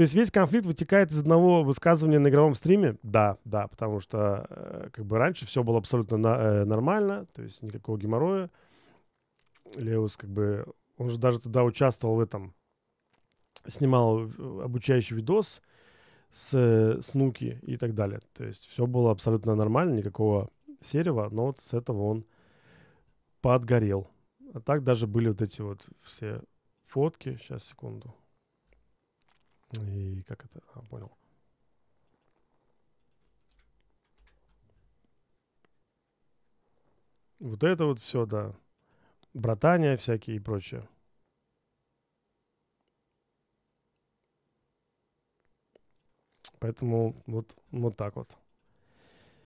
То есть весь конфликт вытекает из одного высказывания на игровом стриме? Да, да, потому что э, как бы раньше все было абсолютно на, э, нормально, то есть никакого геморроя. Леус как бы, он же даже тогда участвовал в этом, снимал э, обучающий видос с э, Снуки и так далее. То есть все было абсолютно нормально, никакого серева, но вот с этого он подгорел. А так даже были вот эти вот все фотки. Сейчас, секунду. И как это? А, понял. Вот это вот все, да. Братания всякие и прочее. Поэтому вот, вот так вот.